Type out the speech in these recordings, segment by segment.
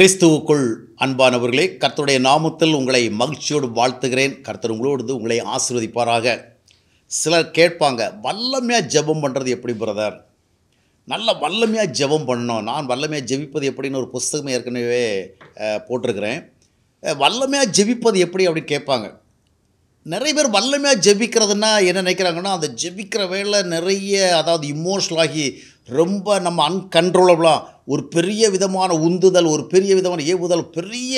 கிறிஸ்துவுக்குள் அன்பானவர்களே கர்த்தருடைய நாமத்தில் உங்களை மகிழ்ச்சியோடு வாழ்த்துகிறேன் கர்த்தர் உங்களோடு உங்களை ஆசிர்வதிப்பாராக சிலர் கேட்பாங்க வல்லமையாக ஜபம் பண்ணுறது எப்படி பிரதர் நல்ல வல்லமையாக ஜபம் பண்ணணும் நான் வல்லமையாக ஜெபிப்பது எப்படின்னு ஒரு புஸ்தகம் ஏற்கனவே போட்டிருக்கிறேன் வல்லமையாக ஜெபிப்பது எப்படி அப்படின்னு கேட்பாங்க நிறைய பேர் வல்லமையாக ஜெபிக்கிறதுனா என்ன நினைக்கிறாங்கன்னா அந்த ஜெபிக்கிற வேலை நிறைய அதாவது இமோஷனல் ஆகி ரொம்ப நம்ம அன்கன்ட்ரோலபுளாக ஒரு பெரிய விதமான உந்துதல் ஒரு பெரிய விதமான ஏவுதல் பெரிய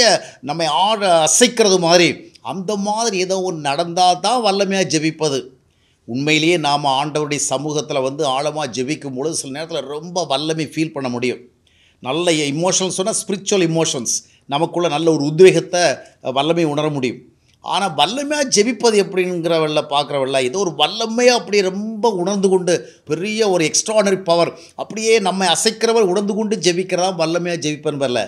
நம்மை ஆட அசைக்கிறது மாதிரி அந்த மாதிரி ஏதோ ஒன்று நடந்தால் தான் வல்லமையாக ஜெபிப்பது உண்மையிலேயே நாம் ஆண்டவருடைய சமூகத்தில் வந்து ஆழமாக ஜெபிக்கும் பொழுது சில நேரத்தில் ரொம்ப வல்லமை ஃபீல் பண்ண முடியும் நல்ல இமோஷன்ஸ் சொன்னால் ஸ்பிரிச்சுவல் இமோஷன்ஸ் நமக்குள்ளே நல்ல ஒரு உத்வேகத்தை வல்லமை உணர முடியும் ஆனால் வல்லமையாக ஜெபிப்பது பார்க்குற பார்க்குறவள்ள ஏதோ ஒரு வல்லமையாக அப்படியே ரொம்ப உணர்ந்து கொண்டு பெரிய ஒரு எக்ஸ்ட்ரானரி பவர் அப்படியே நம்மை அசைக்கிறவர் உணர்ந்து கொண்டு ஜெபிக்கிறதா வல்லமையாக ஜெபிப்பேன்னு வரல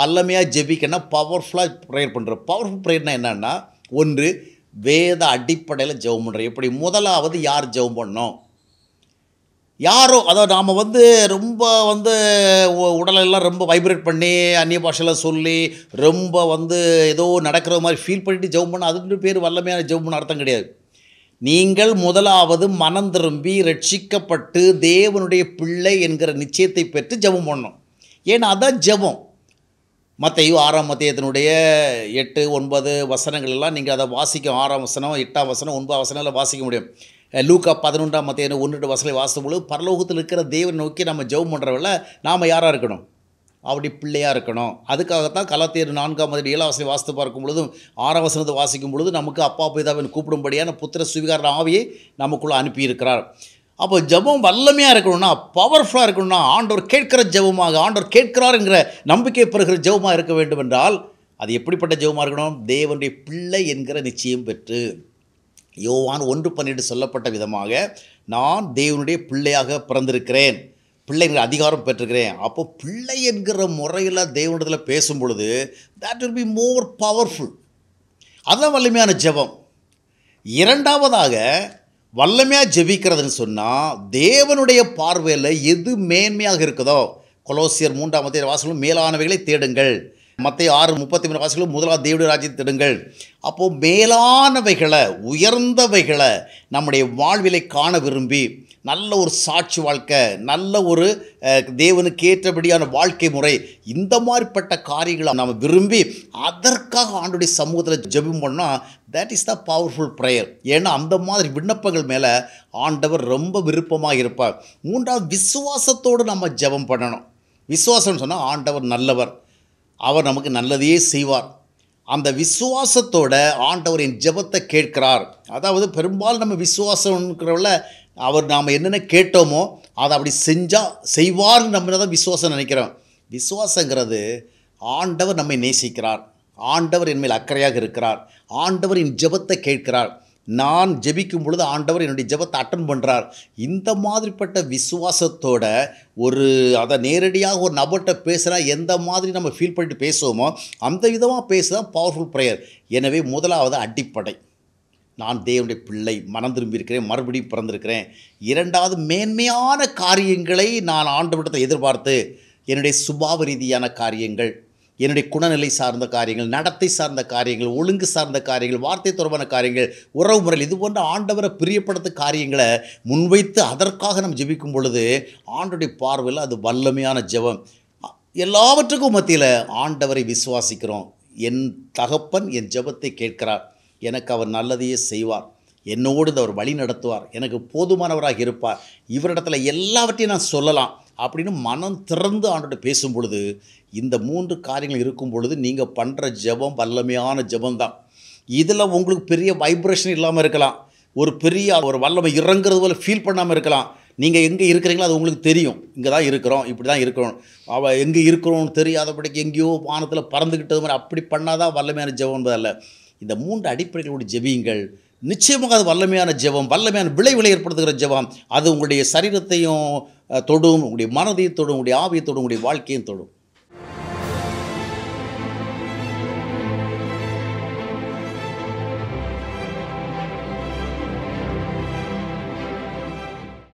வல்லமையாக ஜெபிக்கன்னா பவர்ஃபுல்லாக ப்ரேயர் பண்ணுற பவர்ஃபுல் ப்ரேயர்னா என்னென்னா ஒன்று வேத அடிப்படையில் ஜெபம் பண்ணுறேன் எப்படி முதலாவது யார் ஜெபம் பண்ணோம் யாரோ அதை நாம் வந்து ரொம்ப வந்து உடலெல்லாம் ரொம்ப வைப்ரேட் பண்ணி அந்நிய பாஷையில் சொல்லி ரொம்ப வந்து ஏதோ நடக்கிற மாதிரி ஃபீல் பண்ணிட்டு ஜெபம் பண்ண அதுக்கு பேர் வல்லமையான ஜெபம் பண்ண அர்த்தம் கிடையாது நீங்கள் முதலாவது மனம் திரும்பி ரட்சிக்கப்பட்டு தேவனுடைய பிள்ளை என்கிற நிச்சயத்தை பெற்று ஜெபம் பண்ணணும் ஏன்னா அதான் ஜெபம் மற்றையும் ஆறாம் மத்தியத்தினுடைய எட்டு ஒன்பது வசனங்கள் எல்லாம் நீங்கள் அதை வாசிக்கும் ஆறாம் வசனம் எட்டாம் வசனம் ஒன்பது வசனம்லாம் வாசிக்க முடியும் லூக்கா பதினொன்றாம் மத்திய ஒன்று வசலை வாசித்தபொழுது பரலோகத்தில் இருக்கிற தேவனை நோக்கி நம்ம ஜெபம் பண்ணுறவள நாம் யாராக இருக்கணும் அப்படி பிள்ளையாக இருக்கணும் அதுக்காகத்தான் கலாத்தேர் நான்காம் மதி ஏழாம் வசதி வாசித்து பார்க்கும் பொழுதும் ஆறாம் வசனத்தை வாசிக்கும் பொழுது நமக்கு அப்பா பிதாவின் கூப்பிடும்படியான புத்திர சுவிகார ஆவியை நமக்குள்ளே அனுப்பியிருக்கிறார் அப்போ ஜபம் வல்லமையாக இருக்கணும்னா பவர்ஃபுல்லாக இருக்கணும்னா ஆண்டவர் கேட்கிற ஜபமாக ஆண்டவர் கேட்கிறாருங்கிற நம்பிக்கை பெறுகிற ஜபமாக இருக்க வேண்டும் என்றால் அது எப்படிப்பட்ட ஜபமாக இருக்கணும் தேவனுடைய பிள்ளை என்கிற நிச்சயம் பெற்று யோவான் ஒன்று பன்னெண்டு சொல்லப்பட்ட விதமாக நான் தேவனுடைய பிள்ளையாக பிறந்திருக்கிறேன் பிள்ளைங்கிற அதிகாரம் பெற்றுக்கிறேன் அப்போ பிள்ளை என்கிற முறையில் தேவனிடத்தில் பேசும் பொழுது that will be more powerful அதான் வல்லமையான ஜெபம் இரண்டாவதாக வல்லமையாக ஜெபிக்கிறதுன்னு சொன்னால் தேவனுடைய பார்வையில் எது மேன்மையாக இருக்குதோ கொலோசியர் மூன்றாம் தேர் வாசலும் மேலானவைகளை தேடுங்கள் மத்திய ஆறு முப்பத்தி மூணு வாசிகளும் முதலாவது ராஜ்யம் திடுங்கள் அப்போது மேலானவைகளை உயர்ந்தவைகளை நம்முடைய வாழ்விலை காண விரும்பி நல்ல ஒரு சாட்சி வாழ்க்கை நல்ல ஒரு தேவனுக்கு ஏற்றபடியான வாழ்க்கை முறை இந்த மாதிரிப்பட்ட காரியங்களை நாம் விரும்பி அதற்காக ஆண்டுடைய சமூகத்தில் ஜெபம் பண்ணால் that is the powerful prayer ஏன்னா அந்த மாதிரி விண்ணப்பங்கள் மேலே ஆண்டவர் ரொம்ப விருப்பமாக இருப்பார் மூன்றாவது விசுவாசத்தோடு நம்ம ஜெபம் பண்ணணும் விசுவாசம்னு சொன்னால் ஆண்டவர் நல்லவர் அவர் நமக்கு நல்லதையே செய்வார் அந்த விசுவாசத்தோட ஆண்டவரின் ஜெபத்தை கேட்கிறார் அதாவது பெரும்பாலும் நம்ம விசுவாசம்ங்கிறவள அவர் நாம் என்னென்ன கேட்டோமோ அதை அப்படி செஞ்சால் செய்வார்னு நம்ம தான் விசுவாசம் நினைக்கிறோம் விசுவாசங்கிறது ஆண்டவர் நம்மை நேசிக்கிறார் ஆண்டவர் என்மேல் அக்கறையாக இருக்கிறார் ஆண்டவரின் ஜபத்தை கேட்கிறார் நான் ஜெபிக்கும் பொழுது ஆண்டவர் என்னுடைய ஜெபத்தை அட்டன் பண்ணுறார் இந்த மாதிரிப்பட்ட விசுவாசத்தோட ஒரு அதை நேரடியாக ஒரு நபர்கிட்ட பேசுகிறா எந்த மாதிரி நம்ம ஃபீல் பண்ணிட்டு பேசுவோமோ அந்த விதமாக பேசுதான் பவர்ஃபுல் ப்ரேயர் எனவே முதலாவது அடிப்படை நான் தேவனுடைய பிள்ளை மனம் திரும்பி இருக்கிறேன் மறுபடியும் பிறந்திருக்கிறேன் இரண்டாவது மேன்மையான காரியங்களை நான் ஆண்டவரிடத்தை எதிர்பார்த்து என்னுடைய சுபாவ ரீதியான காரியங்கள் என்னுடைய குணநிலை சார்ந்த காரியங்கள் நடத்தை சார்ந்த காரியங்கள் ஒழுங்கு சார்ந்த காரியங்கள் வார்த்தை தொடர்பான காரியங்கள் உறவு முறை இது போன்ற ஆண்டவரை பிரியப்படுத்த காரியங்களை முன்வைத்து அதற்காக நம்ம ஜெபிக்கும் பொழுது ஆண்டுடைய பார்வையில் அது வல்லமையான ஜெபம் எல்லாவற்றுக்கும் மத்தியில் ஆண்டவரை விசுவாசிக்கிறோம் என் தகப்பன் என் ஜெபத்தை கேட்கிறார் எனக்கு அவர் நல்லதையே செய்வார் என்னோடு அவர் வழி நடத்துவார் எனக்கு போதுமானவராக இருப்பார் இவரிடத்துல எல்லாவற்றையும் நான் சொல்லலாம் அப்படின்னு மனம் திறந்து ஆண்டோட பேசும் பொழுது இந்த மூன்று காரியங்கள் இருக்கும் பொழுது நீங்கள் பண்ணுற ஜபம் வல்லமையான ஜபம் தான் இதில் உங்களுக்கு பெரிய வைப்ரேஷன் இல்லாமல் இருக்கலாம் ஒரு பெரிய ஒரு வல்லமை இறங்குறது போல் ஃபீல் பண்ணாமல் இருக்கலாம் நீங்கள் எங்கே இருக்கிறீங்களோ அது உங்களுக்கு தெரியும் இங்கே தான் இருக்கிறோம் இப்படி தான் இருக்கிறோம் அவள் எங்கே இருக்கிறோம்னு தெரியாதபடிக்கு எங்கேயோ வானத்தில் பறந்துக்கிட்டது மாதிரி அப்படி பண்ணாதான் வல்லமையான ஜபம் என்பதல்ல இந்த மூன்று அடிப்படைகளோடு ஜெபியுங்கள் நிச்சயமாக அது வல்லமையான ஜெபம் வல்லமையான விளைவுகளை ஏற்படுத்துகிற ஜெபம் அது உங்களுடைய சரீரத்தையும் தொடும் உங்களுடைய மனதையும் தொடும் உங்களுடைய ஆவியை தொடும் உங்களுடைய வாழ்க்கையும் தொடும்